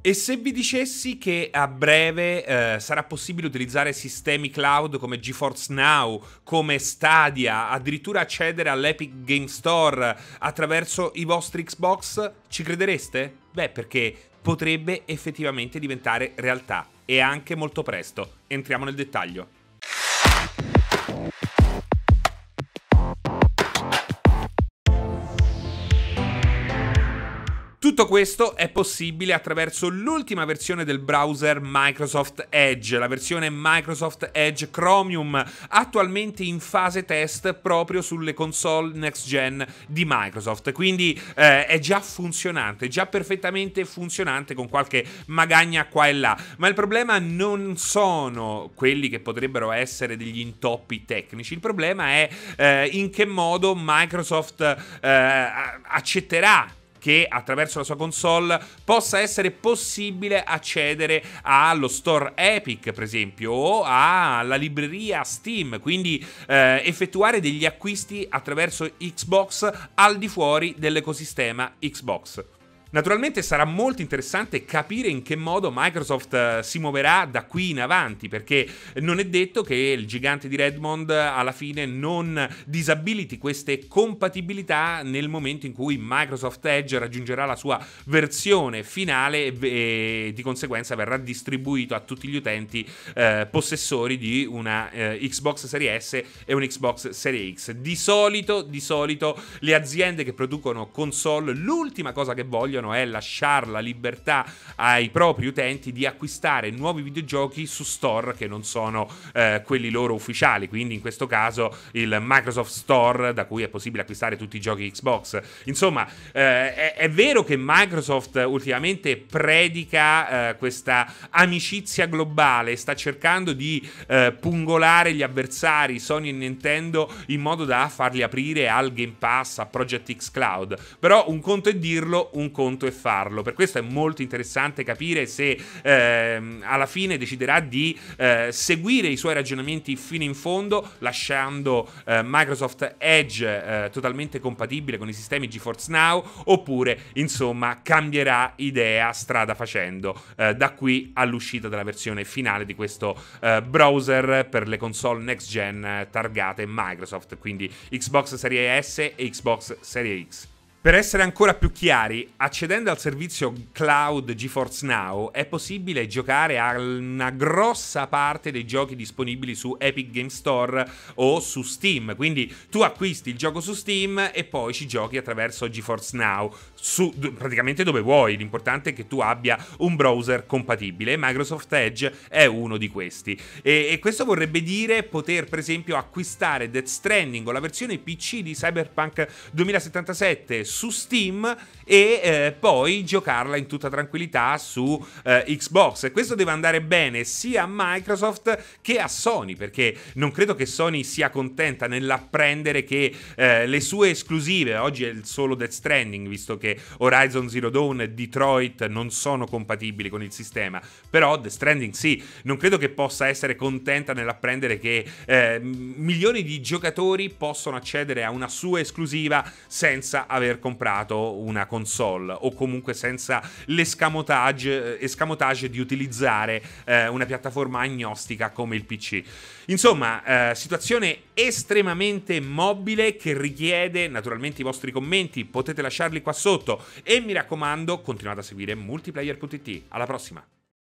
E se vi dicessi che a breve eh, sarà possibile utilizzare sistemi cloud come GeForce Now, come Stadia, addirittura accedere all'Epic Game Store attraverso i vostri Xbox, ci credereste? Beh, perché potrebbe effettivamente diventare realtà e anche molto presto. Entriamo nel dettaglio. Tutto questo è possibile attraverso l'ultima versione del browser Microsoft Edge, la versione Microsoft Edge Chromium, attualmente in fase test proprio sulle console next gen di Microsoft. Quindi eh, è già funzionante, già perfettamente funzionante con qualche magagna qua e là. Ma il problema non sono quelli che potrebbero essere degli intoppi tecnici, il problema è eh, in che modo Microsoft eh, accetterà che attraverso la sua console possa essere possibile accedere allo store Epic, per esempio, o alla libreria Steam, quindi eh, effettuare degli acquisti attraverso Xbox al di fuori dell'ecosistema Xbox. Naturalmente sarà molto interessante capire in che modo Microsoft eh, si muoverà da qui in avanti, perché non è detto che il gigante di Redmond alla fine non disabiliti queste compatibilità nel momento in cui Microsoft Edge raggiungerà la sua versione finale e di conseguenza verrà distribuito a tutti gli utenti eh, possessori di una eh, Xbox Series S e un Xbox Series X. Di solito, di solito le aziende che producono console l'ultima cosa che vogliono vogliono è lasciare la libertà ai propri utenti di acquistare nuovi videogiochi su store che non sono eh, quelli loro ufficiali, quindi in questo caso il Microsoft Store da cui è possibile acquistare tutti i giochi Xbox. Insomma, eh, è, è, vero che Microsoft ultimamente predica eh, questa amicizia globale, sta cercando di eh, pungolare gli avversari Sony e Nintendo in modo da farli aprire al Game Pass, a Project X Cloud, però un conto è dirlo, un conto conto e farlo. Per questo è molto interessante capire se ehm, alla fine deciderà di eh, seguire i suoi ragionamenti fino in fondo, lasciando eh, Microsoft Edge eh, totalmente compatibile con i sistemi GeForce Now, oppure insomma cambierà idea strada facendo eh, da qui all'uscita della versione finale di questo eh, browser per le console next gen eh, targate Microsoft, quindi Xbox Serie S e Xbox Serie X. Per essere ancora più chiari, accedendo al servizio cloud GeForce Now è possibile giocare a una grossa parte dei giochi disponibili su Epic Game Store o su Steam, quindi tu acquisti il gioco su Steam e poi ci giochi attraverso GeForce Now, su, praticamente dove vuoi, l'importante è che tu abbia un browser compatibile e Microsoft Edge è uno di questi. E, e questo vorrebbe dire poter per esempio acquistare Death Stranding o la versione PC di Cyberpunk 2077 su Steam e eh, poi giocarla in tutta tranquillità su eh, Xbox. E questo deve andare bene sia a Microsoft che a Sony, perché non credo che Sony sia contenta nell'apprendere che eh, le sue esclusive, oggi è il solo Death Stranding, visto che Horizon Zero Dawn e Detroit non sono compatibili con il sistema, però Death Stranding sì, non credo che possa essere contenta nell'apprendere che eh, milioni di giocatori possono accedere a una sua esclusiva senza aver comprato una console o comunque senza l'escamotage eh, escamotage di utilizzare eh, una piattaforma agnostica come il PC. Insomma, eh, situazione estremamente mobile che richiede naturalmente i vostri commenti, potete lasciarli qua sotto e mi raccomando continuate a seguire multiplayer.it. Alla prossima!